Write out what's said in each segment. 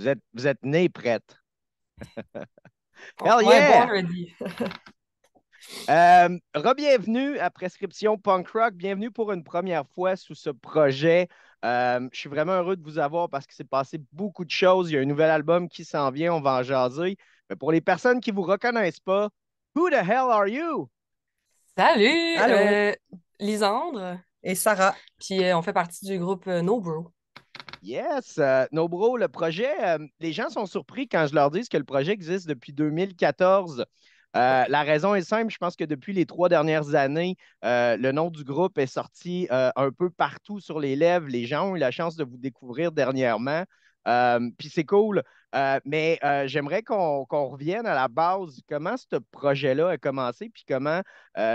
Vous êtes, vous êtes nés yeah! Euh, à Prescription Punk Rock. Bienvenue pour une première fois sous ce projet. Euh, je suis vraiment heureux de vous avoir parce qu'il s'est passé beaucoup de choses. Il y a un nouvel album qui s'en vient, on va en jaser. Mais pour les personnes qui ne vous reconnaissent pas, who the hell are you? Salut! Euh, Lisandre. Et Sarah. Puis on fait partie du groupe No Bro. Yes, euh, Nobro, le projet, euh, les gens sont surpris quand je leur dis que le projet existe depuis 2014. Euh, la raison est simple, je pense que depuis les trois dernières années, le nom du groupe est sorti un peu partout sur les lèvres. Les gens ont eu la chance de vous découvrir dernièrement. Puis c'est cool, mais j'aimerais qu'on revienne à la base. Comment ce projet-là a commencé, puis comment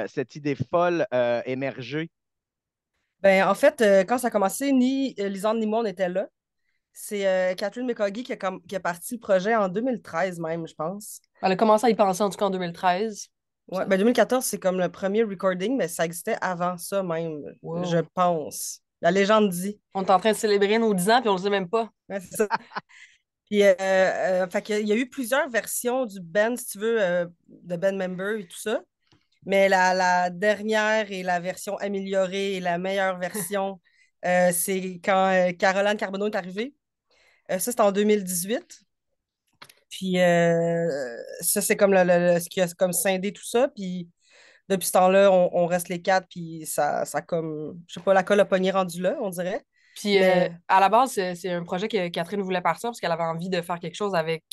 cette idée folle a émergé ben, en fait, euh, quand ça a commencé, ni euh, ni moi, on était là. C'est euh, Catherine McCaughey qui a, parti le projet en 2013 même, je pense. Elle a commencé à y penser en tout cas en 2013. Ouais, 2014, ben, c'est comme le premier recording, mais ça existait avant ça même, je pense. La légende dit. On est en train de célébrer nos 10 ans, puis on ne le sait même pas. Ouais, c'est puis, euh, fait y a eu plusieurs versions du band, si tu veux, de band member et tout ça. Mais la, dernière et la version améliorée et la meilleure version, euh, c'est quand euh, Caroline Carbonneau est arrivée. Euh, ça, c'est en 2018. Puis ça, c'est comme ce qui a comme scindé tout ça. Puis depuis ce temps-là, on, reste les quatre, puis ça, ça comme, je sais pas, la colle a rendu là, on dirait. Puis à la base, c'est un projet que Catherine voulait partir parce qu'elle avait envie de faire quelque chose avec,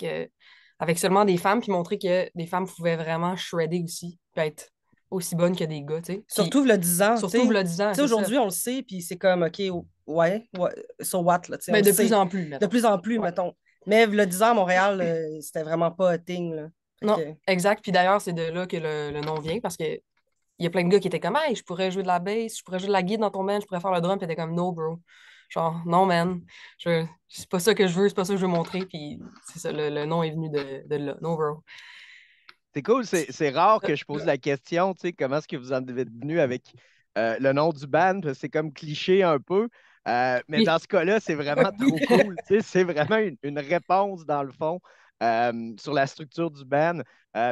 avec seulement des femmes, puis montrer que des femmes pouvaient vraiment shredder aussi, peut être aussi bonne que des gars, tu sais. Surtout le 10 ans. Surtout le aujourd'hui, on le sait, puis c'est comme, OK, oh, ouais, ouais so what, là, Mais ben, de plus en plus, De plus en plus, mettons. Mais le 10 ans à Montréal, euh, c'était vraiment pas thing, là. non, exact. Puis d'ailleurs, c'est de là que le, nom vient, parce que il y a plein de gars qui étaient comme, hey, je pourrais jouer de la bass, je pourrais jouer de la guide dans ton band, je pourrais faire le drum, puis t'es comme, no, bro. Genre, non, man, c'est pas ça que je veux, c'est pas ça que je veux montrer, puis c'est ça, le, nom est venu de, de là, no, bro. C'est cool, c'est rare que je pose la question, comment est-ce que vous en êtes venu avec euh, le nom du band, c'est comme cliché un peu. Euh, mais dans ce cas-là, c'est vraiment trop cool. c'est vraiment une, réponse, dans le fond, euh, sur la structure du band.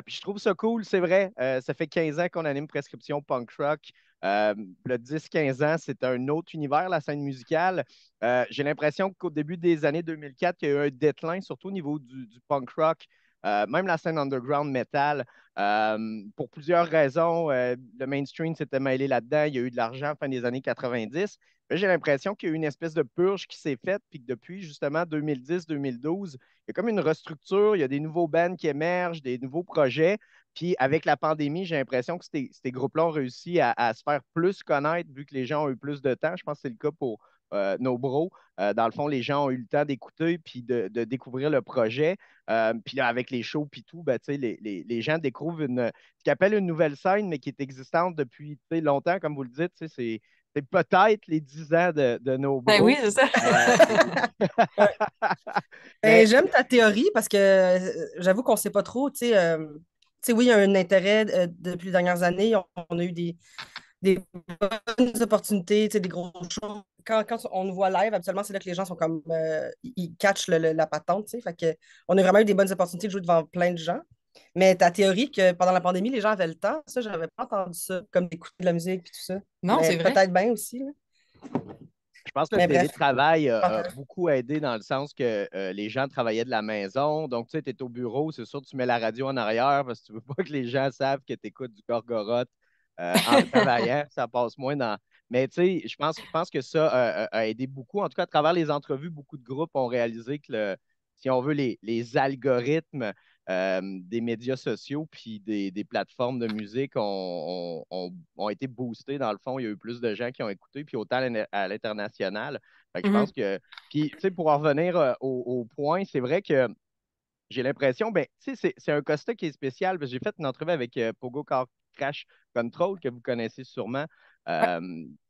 puis je trouve ça cool, c'est vrai. ça fait 15 ans qu'on anime Prescription Punk Rock. le 10-15 ans, c'est un autre univers, la scène musicale. J'ai l'impression qu'au début des années 2004, il y a eu un déclin, surtout au niveau du punk rock. Euh, même la scène underground metal. Euh, pour plusieurs raisons, euh, le mainstream s'était mêlé là-dedans. Il y a eu de l'argent fin des années 90. Mais j'ai l'impression qu'il y a eu une espèce de purge qui s'est faite, puis que depuis justement 2010-2012, il y a comme une restructure, il y a des nouveaux bands qui émergent, des nouveaux projets. Puis avec la pandémie, j'ai l'impression que ces, groupes-là ont réussi à, à, se faire plus connaître vu que les gens ont eu plus de temps. Je pense que c'est le cas pour euh, nos bros. Euh, dans le fond, les gens ont eu le temps d'écouter puis de, découvrir le projet. Euh, puis là, avec les shows puis tout, ben, les, gens découvrent une, ce qu'ils appellent une nouvelle scène, mais qui est existante depuis longtemps, comme vous le dites. C'est, peut-être les 10 ans de, nos ben bros. Ben oui, c'est ça. Ben, j'aime ta théorie parce que j'avoue qu'on ne sait pas trop. Tu sais, oui, il y a un intérêt depuis les dernières années. on a eu des, des bonnes opportunités, des gros choses. Quand, on nous voit live, absolument, c'est là que les gens sont comme. Euh, ils catchent la patente. Fait que, on a vraiment eu des bonnes opportunités de jouer devant plein de gens. Mais ta théorie que pendant la pandémie, les gens avaient le temps, ça, j'avais pas entendu ça, comme d'écouter de la musique et tout ça. Non, c'est vrai. Peut-être bien aussi. Je pense que le télétravail a beaucoup aidé dans le sens que euh, les gens travaillaient de la maison. Donc, tu sais, tu es au bureau, c'est sûr, tu mets la radio en arrière parce que tu veux pas que les gens savent que tu écoutes du gorgorote euh, en travaillant, ça passe moins dans. Mais tu sais, je pense, pense que ça euh, euh, a aidé beaucoup. En tout cas, à travers les entrevues, beaucoup de groupes ont réalisé que, si on veut, les, algorithmes des médias sociaux puis des, plateformes de musique ont, été boostés. Dans le fond, il y a eu plus de gens qui ont écouté, puis autant à l'international. Je mm-hmm. pense que. Puis, tu sais, pour revenir au, point, c'est vrai que j'ai l'impression, ben, c'est, c'est un Costa qui est spécial. Parce que j'ai fait une entrevue avec euh, Pogo Car Crash Control, que vous connaissez sûrement. Euh,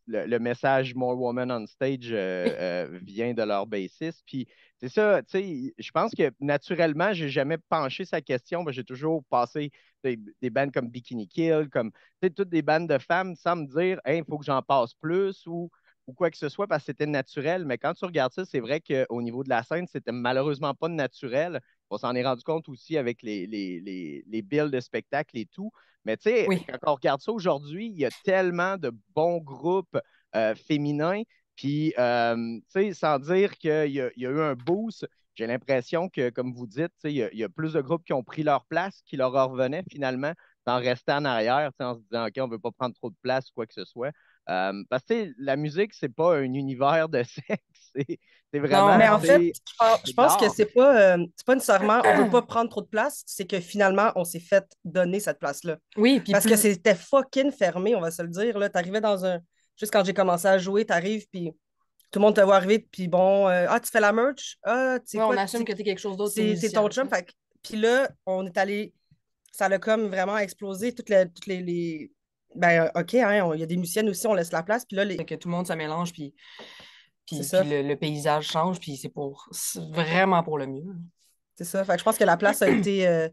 le, message More Woman on Stage euh, vient de leur bassiste. Puis, c'est ça, tu sais, je pense que naturellement, j'ai jamais penché sa question. Ben, j'ai toujours passé des, des bandes comme Bikini Kill, comme toutes des bandes de femmes, sans me dire, il faut que j'en passe plus ou ou quoi que ce soit parce que c'était naturel. Mais quand tu regardes ça, c'est vrai qu'au niveau de la scène, c'était malheureusement pas naturel. On s'en est rendu compte aussi avec les, les, bills de spectacle et tout. Mais tu sais, quand on regarde ça aujourd'hui, il y a tellement de bons groupes euh, féminins. Puis, euh, tu sais, sans dire qu'il y, a eu un boost, j'ai l'impression que, comme vous dites, il y, a, y, a plus de groupes qui ont pris leur place, qui leur revenaient finalement d'en rester en arrière, en se disant, OK, on ne veut pas prendre trop de place, quoi que ce soit. Euh, parce que la musique, c'est pas un univers de sexe. C'est vraiment. Non, mais en fait, je pense que c'est pas, euh, pas nécessairement. On veut pas prendre trop de place. C'est que finalement, on s'est fait donner cette place-là. Oui, puis. Parce que c'était fucking fermé, on va se le dire. Là, t'arrivais dans un. Juste quand j'ai commencé à jouer, t'arrives, puis tout le monde te voit arriver, puis bon, euh, ah, tu fais la merch. Ah, tu sais on assume que t'es quelque chose d'autre. C'est ton chum. Puis là, on est allé. Ça a comme vraiment explosé. Toutes les ben, euh, OK, hein, il y a des musiciennes aussi, on laisse la place. Puis là, que tout le monde se mélange, puis, le, paysage change, puis c'est pour vraiment pour le mieux. C'est ça. je pense que la place a été. Euh,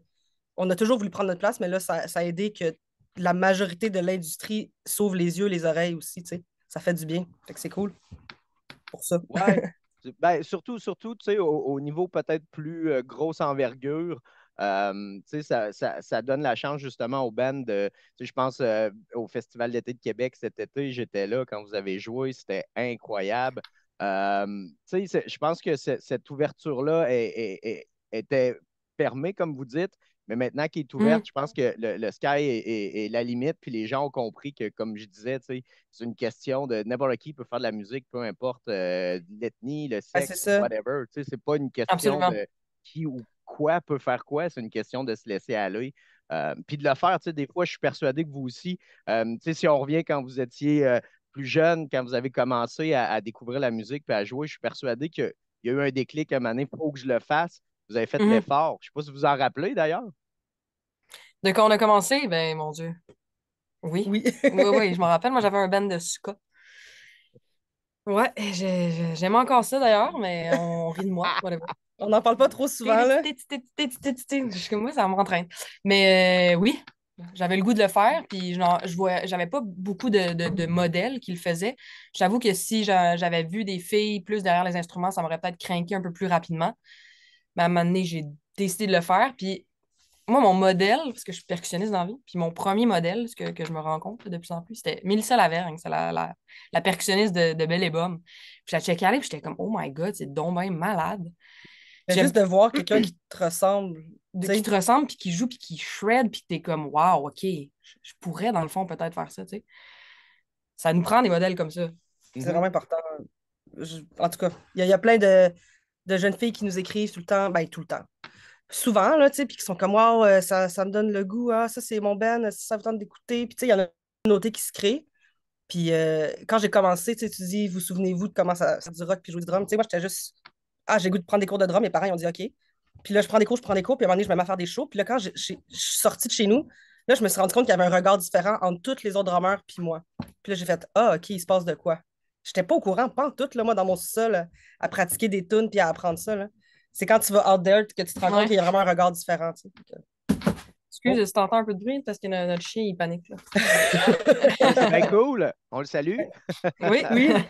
on a toujours voulu prendre notre place, mais là, ça, a aidé que la majorité de l'industrie sauve les yeux, les oreilles aussi. Ça fait du bien. c'est cool pour ça. Ben, surtout, surtout, tu au, niveau peut-être plus euh, grosse envergure, euh, ça, donne la chance justement aux bands de. Je pense euh, au Festival d'été de Québec cet été, j'étais là quand vous avez joué, c'était incroyable. Euh, je pense que cette ouverture-là était fermée, comme vous dites, mais maintenant qu'elle est ouverte, mmh. je pense que le, sky est, la limite, puis les gens ont compris que, comme je disais, c'est une question de n'importe qui peut faire de la musique, peu importe l'ethnie, le ah, sexe, whatever. C'est pas une question de qui ou quoi peut faire quoi, c'est une question de se laisser aller. Euh, puis de le faire, tu sais, des fois, je suis persuadé que vous aussi, euh, tu sais, si on revient quand vous étiez euh, plus jeune, quand vous avez commencé à, découvrir la musique puis à jouer, je suis persuadé qu'il y a eu un déclic à un moment donné, il faut que je le fasse. Vous avez fait très mm-hmm. l'effort. Je ne sais pas si vous en rappelez d'ailleurs. De quand on a commencé, ben mon Dieu. Oui. Oui, oui, je me rappelle. Moi, j'avais un band de Suka. Ouais, j'aime encore ça d'ailleurs, mais on rit de moi. On n'en parle pas trop souvent. Là. Je, moi, ça m'entraîne. Mais oui, j'avais le goût de le faire, puis je n'avais pas beaucoup de, modèles qui le faisaient. J'avoue que si j'avais vu des filles plus derrière les instruments, ça m'aurait peut-être craqué un peu plus rapidement. Mais à un moment donné, j'ai décidé de le faire. Puis moi, mon modèle, parce que je suis percussionniste dans la vie, puis mon premier modèle, ce que, je me rends compte de plus en plus, c'était Mélissa Lavergne, la, percussionniste de, de Belle et Bomme. Puis j'ai checké aller, puis j'étais comme, oh my god, c'est donc malade juste de voir quelqu'un qui te ressemble. Qui te ressemble, puis qui joue, puis qui shred, puis t'es comme, waouh, OK, je pourrais, dans le fond, peut-être faire ça, tu sais. Ça nous prend des modèles comme ça. C'est mhm. vraiment important. En tout cas, il y, a plein de, jeunes filles qui nous écrivent tout le temps, ben tout le temps. Souvent, là, tu sais, puis qui sont comme, waouh, euh, ça, me donne le goût, ah, ça, c'est mon ben, ça, vous tente d'écouter. Puis, tu sais, il y en a une communauté qui se crée. Puis, euh, quand j'ai commencé, tu dis, vous souvenez-vous de comment ça, ça du rock, puis jouer du drum, tu sais, moi, j'étais juste ah, j'ai goût de prendre des cours de drum, et pareil, on dit OK. Puis là, je prends des cours, je prends des cours, puis à un moment je me mets à faire des shows. Puis là, quand je, suis sortie de chez nous, là, je me suis rendu compte qu'il y avait un regard différent entre tous les autres drameurs puis moi. Puis là, j'ai fait Ah, OK, il se passe de quoi? J'étais pas au courant, pas en tout, moi, dans mon sol à pratiquer des tunes puis à apprendre ça. C'est quand tu vas out there que tu te rends compte qu'il y a vraiment un regard différent. Excuse, oh. t'entends un peu de bruit, parce que notre chien, il panique. Là. très cool. On le salue. oui, oui.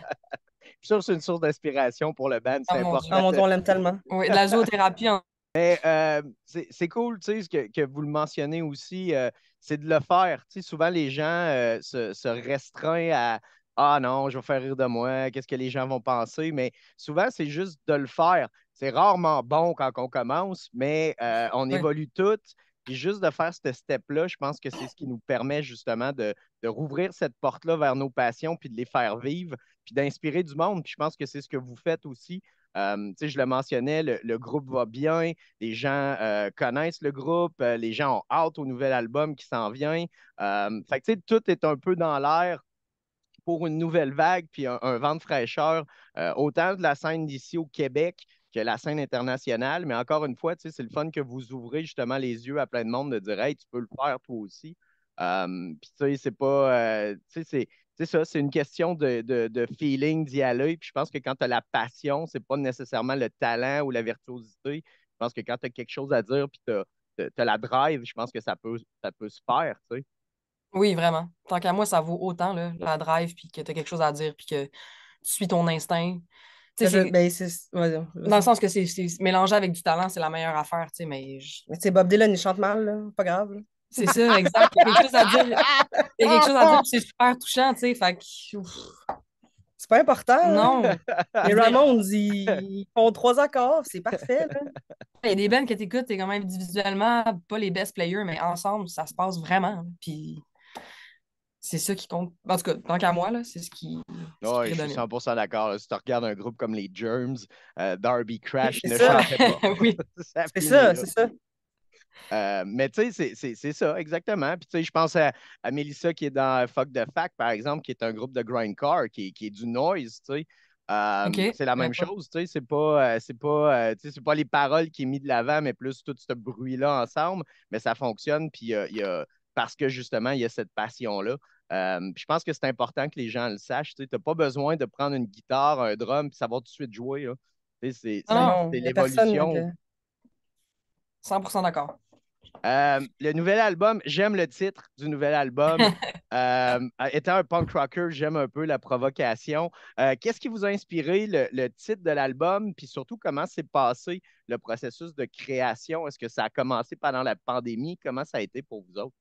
suis sûr c'est une source d'inspiration pour le band. C'est ah, important. Ah, mon on l'aime tellement. Oui, de la zoothérapie. Hein. Mais euh, c'est cool, tu sais, que, que, vous le mentionnez aussi, euh, c'est de le faire. Tu souvent, les gens euh, se, se restreignent à Ah non, je vais faire rire de moi, qu'est-ce que les gens vont penser. Mais souvent, c'est juste de le faire. C'est rarement bon quand on commence, mais on évolue toutes. Et juste de faire ce step-là, je pense que c'est ce qui nous permet justement de, rouvrir cette porte-là vers nos passions, puis de les faire vivre, puis d'inspirer du monde. Puis je pense que c'est ce que vous faites aussi. Euh, je le mentionnais, le, groupe va bien, les gens euh, connaissent le groupe, euh, les gens ont hâte au nouvel album qui s'en vient. Euh, fait que, tout est un peu dans l'air pour une nouvelle vague, puis un, un vent de fraîcheur, autant de la scène d'ici au Québec que la scène internationale. Mais encore une fois, c'est le fun que vous ouvrez justement les yeux à plein de monde de dire Hey, tu peux le faire toi aussi. puis tu sais, c'est pas. tu c'est ça, c'est une question de, de, de feeling, d'y aller. Puis je pense que quand tu as la passion, c'est pas nécessairement le talent ou la virtuosité. Je pense que quand tu as quelque chose à dire, puis tu as, la drive, je pense que ça peut, peut se faire, tu sais. Oui, vraiment. Tant qu'à moi, ça vaut autant, la drive, puis que tu as quelque chose à dire, puis que tu suis ton instinct ben, Dans le sens que c'est mélangé avec du talent, c'est la meilleure affaire, tu sais, mais... Je... Mais c'est Bob Dylan, il chante mal, là. pas grave. C'est ça, exact. Il y a quelque chose à dire. Il y a quelque chose à dire, c'est super touchant, tu sais, fait C'est pas important. Non. Les Ramones, ils font trois accords, c'est parfait. Là. Il y a des bands que tu t'es quand même individuellement pas les best players, mais ensemble, ça se passe vraiment. Puis c'est ça qui compte. En tout cas, tant qu'à moi, c'est ce qui. Oui, je suis 100% d'accord. Si tu regardes un groupe comme les Germs, euh, Darby Crash ne chantait pas. oui. c'est ça, c'est euh, ça. mais tu sais, c'est ça, exactement. Puis tu sais, je pense à, à Melissa qui est dans Fuck the Fact, par exemple, qui est un groupe de grindcore, qui, qui est du noise, tu sais. Euh, c'est la même chose, tu sais, c'est pas, pas, pas les paroles qui est mis de l'avant, mais plus tout ce bruit-là ensemble, mais ça fonctionne, puis il y a, parce que justement, il y a cette passion-là. Euh, je pense que c'est important que les gens le sachent. Tu n'as pas besoin de prendre une guitare, un drum, ça va tout de suite jouer. C'est l'évolution. 100% euh, d'accord. Euh, le nouvel album, j'aime le titre du nouvel album. étant un punk rocker, j'aime un peu la provocation. Qu'est-ce qui vous a inspiré le titre de l'album? Puis surtout, comment s'est passé le processus de création? Est-ce que ça a commencé pendant la pandémie? Comment ça a été pour vous autres?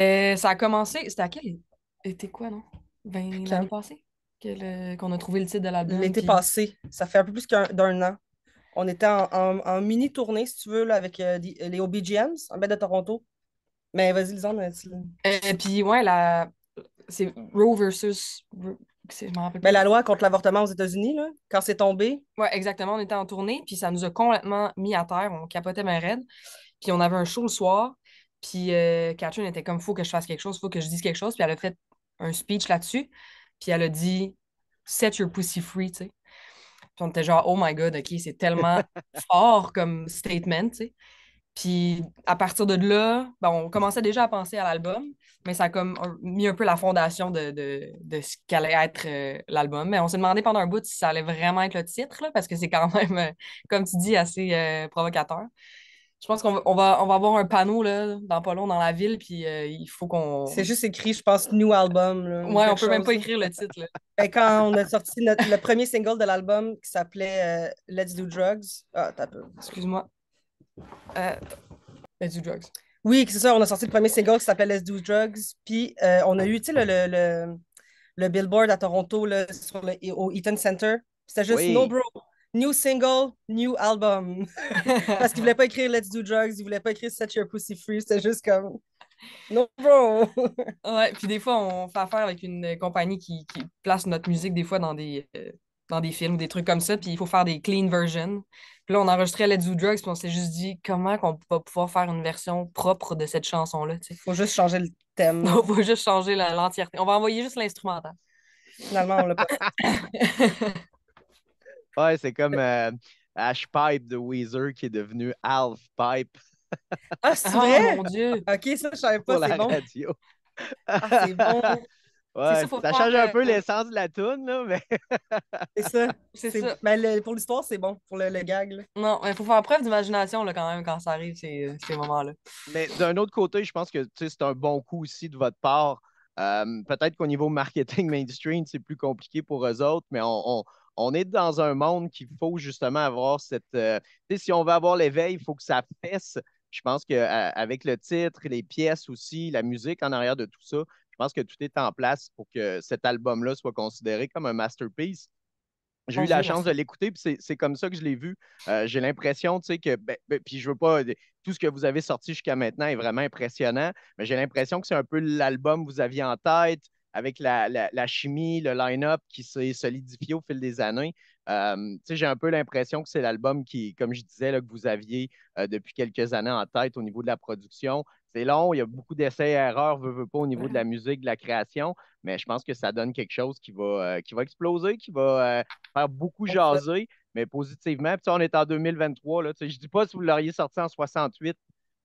Euh, ça a commencé, c'était à quel était quoi, non? Ben, l'année passée qu'on a trouvé le titre de la. L'été passé, ça fait un peu plus d'un an. On était en, en, mini tournée, si tu veux, là, avec euh, les euh, OBGMs en baie de Toronto. Mais vas-y, Lisanne. Et euh, puis, ouais, la... c'est Roe versus. Je rappelle Mais ben, la loi contre l'avortement aux États-Unis, là, quand c'est tombé. Ouais, exactement. On était en tournée, puis ça nous a complètement mis à terre. On capotait bien raide. Puis on avait un show le soir. Puis euh, Catherine était comme, faut que je fasse quelque chose, faut que je dise quelque chose. Puis elle a fait un speech là-dessus. Puis elle a dit, set your pussy free, tu sais. Puis on était genre, oh my god, OK, c'est tellement fort comme statement, tu sais. Puis à partir de là, ben, on commençait déjà à penser à l'album, mais ça a comme mis un peu la fondation de, ce qu'allait être euh, l'album. Mais on s'est demandé pendant un bout si ça allait vraiment être le titre, parce que c'est quand même, euh, comme tu dis, assez provocateur. Je pense qu'on va, on va, avoir un panneau dans pas dans la ville, puis euh, il faut qu'on. C'est juste écrit, je pense, New Album. ouais, on peut même pas écrire le titre. Ben, quand on a sorti le premier single de l'album qui s'appelait euh, Let's Do Drugs. Ah, t'as Excuse-moi. Euh, Let's Do Drugs. Oui, c'est ça, on a sorti le premier single qui s'appelait Let's Do Drugs, puis on a eu, tu le, le, billboard à Toronto le, au Eaton Center. C'était juste No Bro. New single, new album. Parce qu'il voulait pas écrire Let's Do Drugs, ils voulait pas écrire Set Your Pussy Free, c'était juste comme. Non, bro! ouais, puis des fois, on fait affaire avec une compagnie qui, place notre musique des fois dans des, euh, dans des films ou des trucs comme ça, puis il faut faire des clean versions. Puis là, on enregistrait Let's Do Drugs, puis on s'est juste dit comment qu'on va pouvoir faire une version propre de cette chanson-là. Il Faut juste changer le thème. Il faut juste changer l'entièreté. On va envoyer juste l'instrumental. Finalement, on l'a pas. Ouais, c'est comme Ash euh, Pipe de Weezer qui est devenu Alf Pipe. Ah, c'est oh, vrai? mon Dieu! OK, ça, je savais pas, ah, c'est bon. c'est ça, change un peu l'essence de la toune, là, mais... c'est ça. C'est Mais ben, pour l'histoire, c'est bon, pour le, gag. Là. Non, il faut faire preuve d'imagination quand même quand ça arrive, ces, moments-là. Mais d'un autre côté, je pense que c'est un bon coup aussi de votre part. Euh, peut-être qu'au niveau marketing mainstream, c'est plus compliqué pour eux autres, mais on, on est dans un monde qu'il faut justement avoir cette. Euh, si on veut avoir l'éveil, il faut que ça fesse. Je pense qu'avec euh, le titre, les pièces aussi, la musique en arrière de tout ça, je pense que tout est en place pour que cet album-là soit considéré comme un masterpiece. J'ai eu la chance de l'écouter, puis c'est comme ça que je l'ai vu. Euh, j'ai l'impression, tu sais, que. Ben, ben, puis je veux pas. Tout ce que vous avez sorti jusqu'à maintenant est vraiment impressionnant, mais j'ai l'impression que c'est un peu l'album que vous aviez en tête avec la, chimie, le line-up qui s'est solidifié au fil des années. Euh, j'ai un peu l'impression que c'est l'album qui, comme je disais, là, que vous aviez euh, depuis quelques années en tête au niveau de la production. C'est long, il y a beaucoup d'essais et erreurs, veut, pas, au niveau de la musique, de la création, mais je pense que ça donne quelque chose qui va, euh, qui va exploser, qui va faire beaucoup jaser, mais positivement. Puis, on est en 2023, là, je dis pas si vous l'auriez sorti en 68,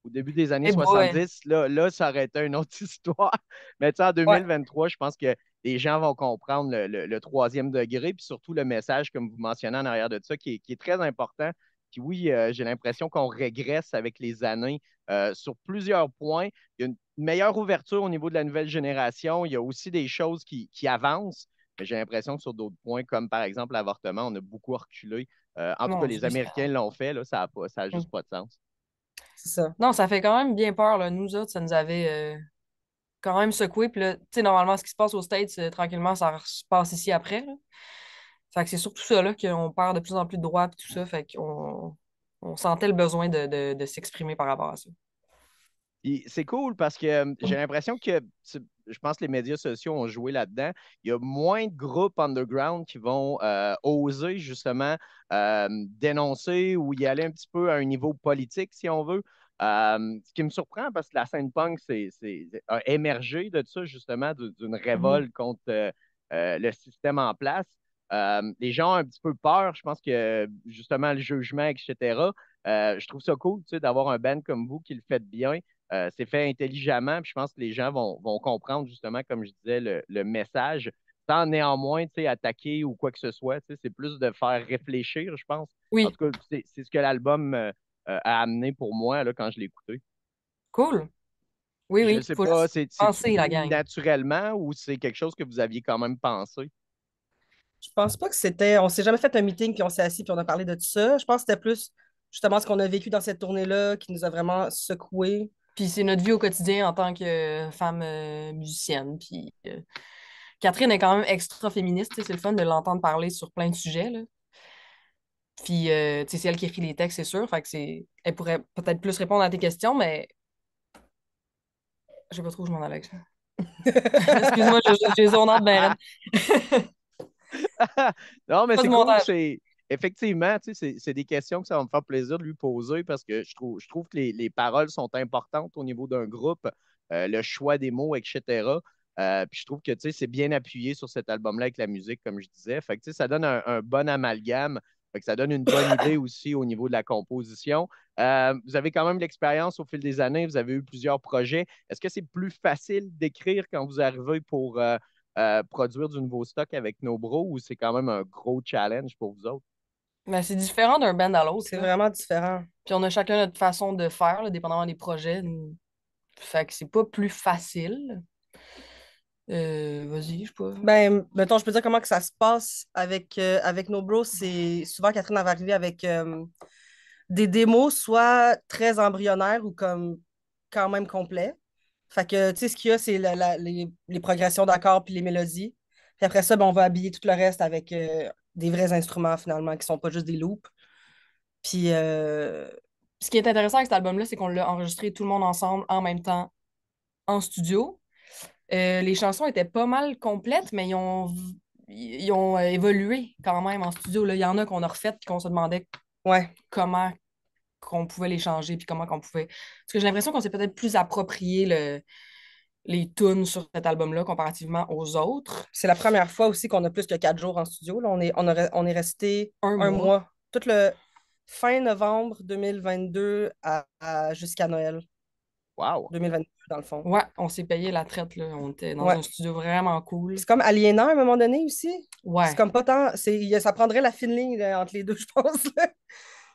au début des années 70, là, là, ça aurait été une autre histoire. Mais en 2023, je pense que les gens vont comprendre le, troisième degré, puis surtout le message, comme vous mentionnez en arrière de ça, qui est, très important. Puis oui, euh, j'ai l'impression qu'on régresse avec les années euh, sur plusieurs points. Il y a une meilleure ouverture au niveau de la nouvelle génération. Il y a aussi des choses qui, avancent. Mais j'ai l'impression que sur d'autres points, comme par exemple l'avortement, on a beaucoup reculé. Euh, en tout cas, les Américains l'ont fait. Là, ça n'a mm. juste pas de sens ça. Non, ça fait quand même bien peur. Nous autres, ça nous avait euh, quand même secoué. Puis là, tu sais, normalement, ce qui se passe aux States, euh, tranquillement, ça se passe ici après. Fait que c'est surtout ça là, qu'on perd de plus en plus de droits et tout ça. Fait qu'on on sentait le besoin de, de s'exprimer par rapport à ça. C'est cool parce que euh, j'ai l'impression que je pense que les médias sociaux ont joué là-dedans. Il y a moins de groupes underground qui vont euh, oser justement euh, dénoncer ou y aller un petit peu à un niveau politique, si on veut. Euh, ce qui me surprend parce que la scène punk c'est, a émergé de ça, justement, d'une mm-hmm. révolte contre le système en place. les gens ont un petit peu peur, je pense que justement le jugement, etc. je trouve ça cool d'avoir un band comme vous qui le fait bien. Euh, c'est fait intelligemment, puis je pense que les gens vont, comprendre justement, comme je disais, le, message sans néanmoins attaquer ou quoi que ce soit. C'est plus de faire réfléchir, je pense. Oui. En tout c'est ce que l'album euh, euh, a amené pour moi là, quand je l'ai écouté. Cool. Oui, oui. Je c'est naturellement ou c'est quelque chose que vous aviez quand même pensé? Je pense pas que c'était. On s'est jamais fait un meeting puis on s'est assis puis on a parlé de tout ça. Je pense que c'était plus justement ce qu'on a vécu dans cette tournée-là qui nous a vraiment secoué puis c'est notre vie au quotidien en tant que euh, femme euh, musicienne. Puis euh, Catherine est quand même extra féministe. C'est le fun de l'entendre parler sur plein de sujets. Puis c'est elle qui écrit les textes, c'est sûr. Elle pourrait peut-être plus répondre à tes questions, mais je sais pas trop où je m'en allais Excuse-moi, j'ai zoné bien. non, mais c'est cool, c'est effectivement, c'est des questions que ça va me faire plaisir de lui poser parce que je trouve, que les, paroles sont importantes au niveau d'un groupe, euh, le choix des mots, etc. Euh, puis je trouve que c'est bien appuyé sur cet album-là avec la musique, comme je disais. ça donne un, bon amalgame. ça donne une bonne idée aussi au niveau de la composition. Euh, vous avez quand même l'expérience au fil des années, vous avez eu plusieurs projets. Est-ce que c'est plus facile d'écrire quand vous arrivez pour produire du nouveau stock avec nos ou c'est quand même un gros challenge pour vous autres? Mais c'est différent d'un band à l'autre. C'est vraiment différent. Puis on a chacun notre façon de faire, dépendamment des projets. Fait que c'est pas plus facile. Euh, vas-y, je peux. Ben, mettons, je peux dire comment que ça se passe avec, euh, avec nos bros. C'est souvent Catherine va arriver avec euh, des démos, soit très embryonnaires ou comme quand même complets. Fait que, tu sais, ce qu'il y a, c'est les, progressions d'accords puis les mélodies. Puis après ça, ben, on va habiller tout le reste avec des vrais instruments finalement, qui sont pas juste des loops. Puis. Euh, Ce qui est intéressant avec cet album-là, c'est qu'on l'a enregistré tout le monde ensemble en même temps en studio. Euh, les chansons étaient pas mal complètes, mais ils ont, euh, évolué quand même en studio. Là. Il y en a qu'on a refaites et qu'on se demandait ouais. comment qu'on pouvait les changer puis comment qu'on pouvait. Parce que j'ai l'impression qu'on s'est peut-être plus approprié le, les tunes sur cet album-là comparativement aux autres. C'est la première fois aussi qu'on a plus que quatre jours en studio. Là, on, est, on, on est resté un, mois. Tout le fin novembre 2022 à, jusqu'à Noël. Wow. 2022, dans le fond. Ouais, on s'est payé la traite, là. On était dans un studio vraiment cool. C'est comme aliénant à un moment donné aussi. Ouais. C'est comme pas tant. Ça prendrait la fine ligne entre les deux, je pense.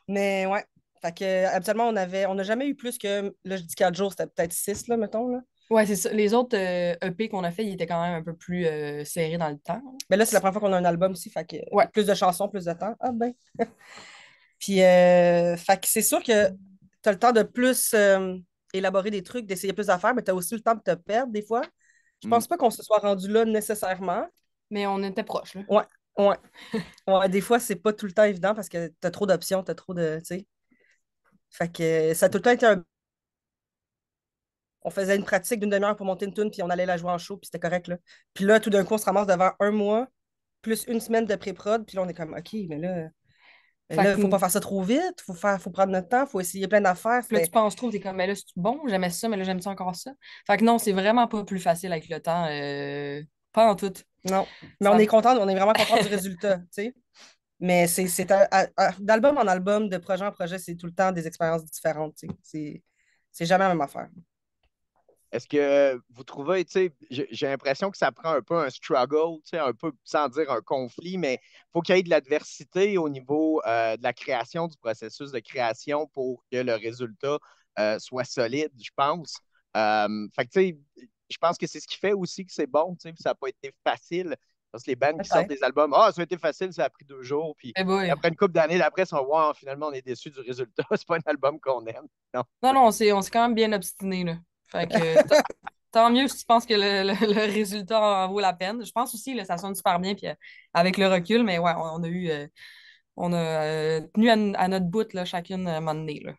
Mais ouais. Fait que, on avait. On n'a jamais eu plus que. Là, je dis quatre jours, c'était peut-être six, là, mettons. Là. Ouais, c'est ça. Les autres EP euh, e qu'on a fait, ils étaient quand même un peu plus euh, serrés dans le temps. Mais là, c'est la première fois qu'on a un album aussi, fait plus de chansons, plus de temps. Ah ben. Puis, euh, c'est sûr que tu as le temps de plus euh, élaborer des trucs, d'essayer plus d'affaires, mais tu as aussi le temps de te perdre des fois. Je pense mm. pas qu'on se soit rendu là nécessairement. Mais on était proche, là. Ouais, ouais. des fois, c'est pas tout le temps évident parce que tu as trop d'options, tu as trop de. Fait que ça a tout le temps été un on faisait une pratique d'une demi-heure pour monter une tune, puis on allait la jouer en show, puis c'était correct. Là. Puis là, tout d'un coup, on se ramasse devant un mois, plus une semaine de pré-prod, puis là, on est comme, OK, mais là, il ne faut pas faire ça trop vite, faut faut prendre notre temps, faut essayer plein d'affaires. Là, tu penses trop, tu es comme, mais là, c'est bon, j'aimais ça, mais là, j'aime ça encore ça. Fait que non, c'est vraiment pas plus facile avec le temps, euh, pas en tout. Non, mais on est content, on est vraiment content du résultat, tu sais. Mais c'est d'album en album, de projet en projet, c'est tout le temps des expériences différentes, tu sais. C'est jamais la même affaire. Est-ce que vous trouvez, tu sais, j'ai l'impression que ça prend un peu un struggle, tu sais, un peu sans dire un conflit, mais faut il faut qu'il y ait de l'adversité au niveau euh, de la création, du processus de création pour que le résultat euh, soit solide, je pense. Euh, fait que, tu sais, je pense que c'est ce qui fait aussi que c'est bon, tu sais, ça n'a pas été facile. Parce que les bands qui sortent des albums, ah, oh, ça a été facile, ça a pris deux jours. Puis eh après une couple d'années d'après, ils sont, wow, finalement, on est déçus du résultat. c'est pas un album qu'on aime. Non, non, on s'est quand même bien obstiné. là. Fait que, tant, mieux si tu penses que le, résultat en vaut la peine. Je pense aussi, que ça sonne super bien, puis euh, avec le recul, mais ouais, on, a eu. Euh, on a euh, tenu à, notre bout là, chacune un Là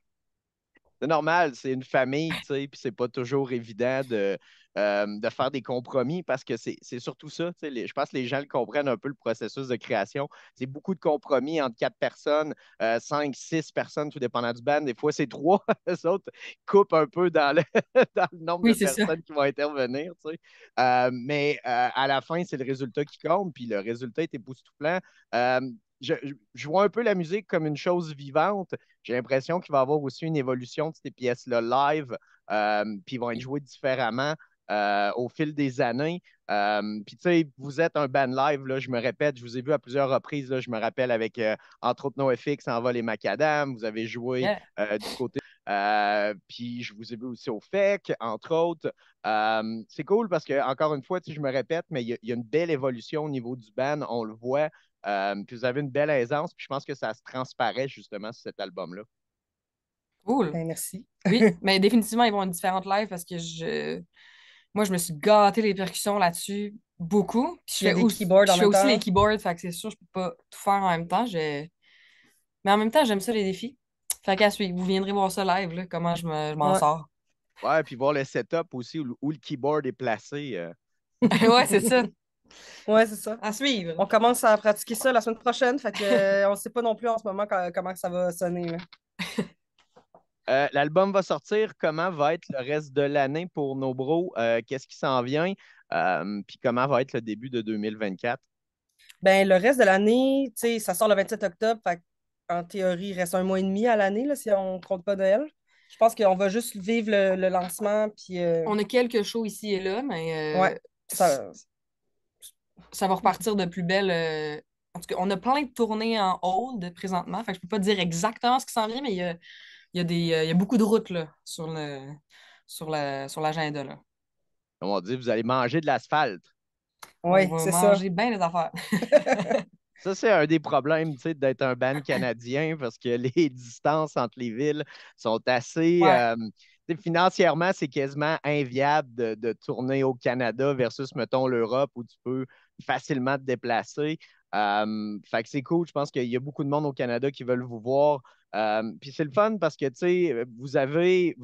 c'est normal, c'est une famille, tu sais, puis c'est pas toujours évident de, euh, faire des compromis parce que c'est surtout ça. sais, je pense que les gens comprennent un peu le processus de création. C'est beaucoup de compromis entre quatre personnes, euh, cinq, six personnes, tout dépendant du band. Des fois, c'est trois. Les autres coupent un peu dans le, nombre de personnes qui vont intervenir. Euh, mais à la fin, c'est le résultat qui compte. Puis le résultat est époustouflant je, vois un peu la musique comme une chose vivante. J'ai l'impression qu'il va y avoir aussi une évolution de ces pièces-là live, euh, puis vont être jouées différemment. Euh, au fil des années. Euh, puis, tu sais, vous êtes un band live, là, je me répète, je vous ai vu à plusieurs reprises, je me rappelle avec, entre autres, NoFX, Envol et Macadam, vous avez joué du côté. Puis, je vous ai vu aussi au FEC, entre autres. c'est cool parce que, encore une fois, je me répète, mais il y, a une belle évolution au niveau du band, on le voit. Euh, puis vous avez une belle aisance, puis je pense que ça se transparaît justement sur cet album-là. Cool. Ben, merci. oui, mais définitivement, ils vont être différentes lives parce que je. Moi, je me suis gâté les percussions là-dessus beaucoup. Puis je fais, aussi, je fais aussi les keyboards, fait que c'est sûr, je peux pas tout faire en même temps. Mais en même temps, j'aime ça les défis. Fait que vous viendrez voir ça live, comment je m'en sors. Ouais, puis voir le setup aussi où, le keyboard est placé. Euh. ouais, c'est ça. Oui, c'est ça. À suivre. On commence à pratiquer ça la semaine prochaine, fait que euh, on ne sait pas non plus en ce moment comment ça va sonner. Euh, l'album va sortir. Comment va être le reste de l'année pour nos bros? Euh, qu'est-ce qui s'en vient? Puis comment va être le début de 2024? Ben, le reste de l'année, ça sort le 27 octobre. en théorie, il reste un mois et demi à l'année si on ne compte pas Noël. Je pense qu'on va juste vivre le, lancement. Puis, On a quelques shows ici et là, mais. ça, ça va repartir de plus belle. Euh, en tout cas, on a plein de tournées en hold présentement. Fait que je peux pas dire exactement ce qui s'en vient, mais il y a, des, euh, beaucoup de routes sur le sur l'agenda. Sur là. Comme oh on dit, vous allez manger de l'asphalte. Oui, c'est ça. J'ai bien les affaires. ça, c'est un des problèmes d'être un ban canadien parce que les distances entre les villes sont assez. Euh, financièrement, c'est quasiment inviable de, de, tourner au Canada versus, mettons, l'Europe où tu peux facilement de déplacer. Euh, fait que c'est cool. Je pense qu'il y a beaucoup de monde au Canada qui veulent vous voir. Euh, puis c'est le fun parce que, tu sais, vous avez,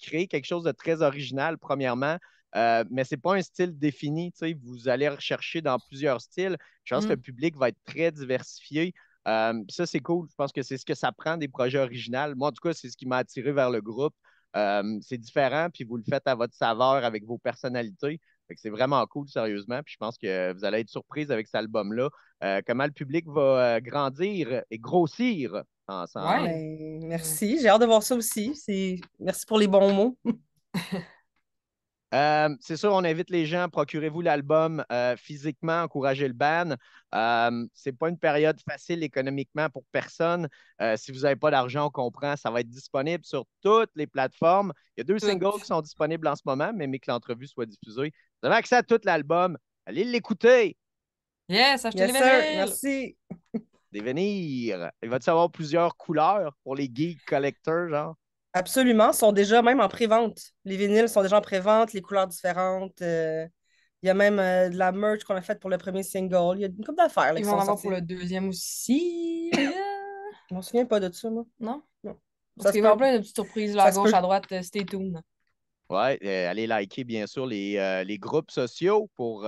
créé quelque chose de très original, premièrement. Euh, mais ce n'est pas un style défini. Vous allez rechercher dans plusieurs styles. Je pense que le mm. public va être très diversifié. ça, c'est cool. Je pense que c'est ce que ça prend des projets originaux. Moi, en tout cas, c'est ce qui m'a attiré vers le groupe. c'est différent, puis vous le faites à votre saveur avec vos personnalités. C'est vraiment cool, sérieusement. je pense que vous allez être surprise avec cet album-là. Euh, comment le public va euh, grandir et grossir ensemble. Ben, merci. J'ai hâte de voir ça aussi. Merci pour les bons mots. Euh, c'est sûr, on invite les gens, procurez-vous l'album euh, physiquement, encouragez le ban. Euh, c'est pas une période facile économiquement pour personne. Euh, si vous n'avez pas d'argent, on comprend, ça va être disponible sur toutes les plateformes. Il y a deux singles qui sont disponibles en ce moment, mais, que l'entrevue soit diffusée. Vous avez accès à tout l'album. Allez l'écouter. Yes, achetez les Merci. Des venir. Il va y avoir plusieurs couleurs pour les geek collecteurs, genre? Absolument, sont déjà même en pré-vente. Les vinyles sont déjà en pré-vente, les couleurs différentes. Euh, il y a même euh, de la merch qu'on a faite pour le premier single. Il y a une couple d'affaires. Ils vont en avoir pour le deuxième aussi. Je me souviens pas de ça, moi. Non? non. Parce qu'il y a plein de petites surprises à gauche, à droite. Euh, Stay tuned. Oui, allez liker, bien sûr, les, les groupes sociaux pour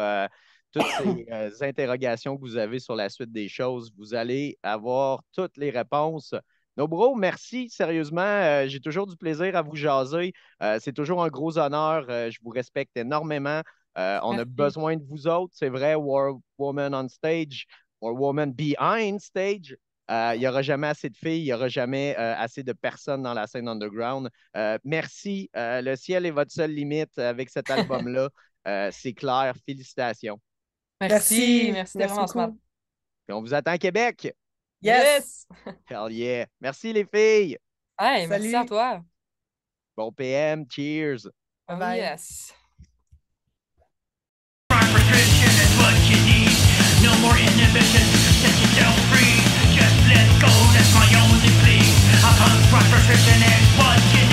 toutes ces interrogations que vous avez sur la suite des choses, vous allez avoir toutes les réponses. Nobro, merci. Sérieusement, euh, j'ai toujours du plaisir à vous jaser. Euh, c'est toujours un gros honneur. Euh, je vous respecte énormément. on a besoin de vous autres. C'est vrai, War Woman on stage, War Woman behind stage. Il n'y aura jamais assez de filles, il n'y aura jamais assez de personnes dans la scène underground. merci. le ciel est votre seule limite avec cet album-là. c'est clair. Félicitations. Merci. Merci, merci, on vous attend à Québec. Yes! yes! Hell yeah! Merci les filles! Hey, Salut. merci à toi! Bon PM, cheers! Oh, bye bye. yes! No more inhibition, set yourself free. Just let go, that's my only plea. I frustration and what you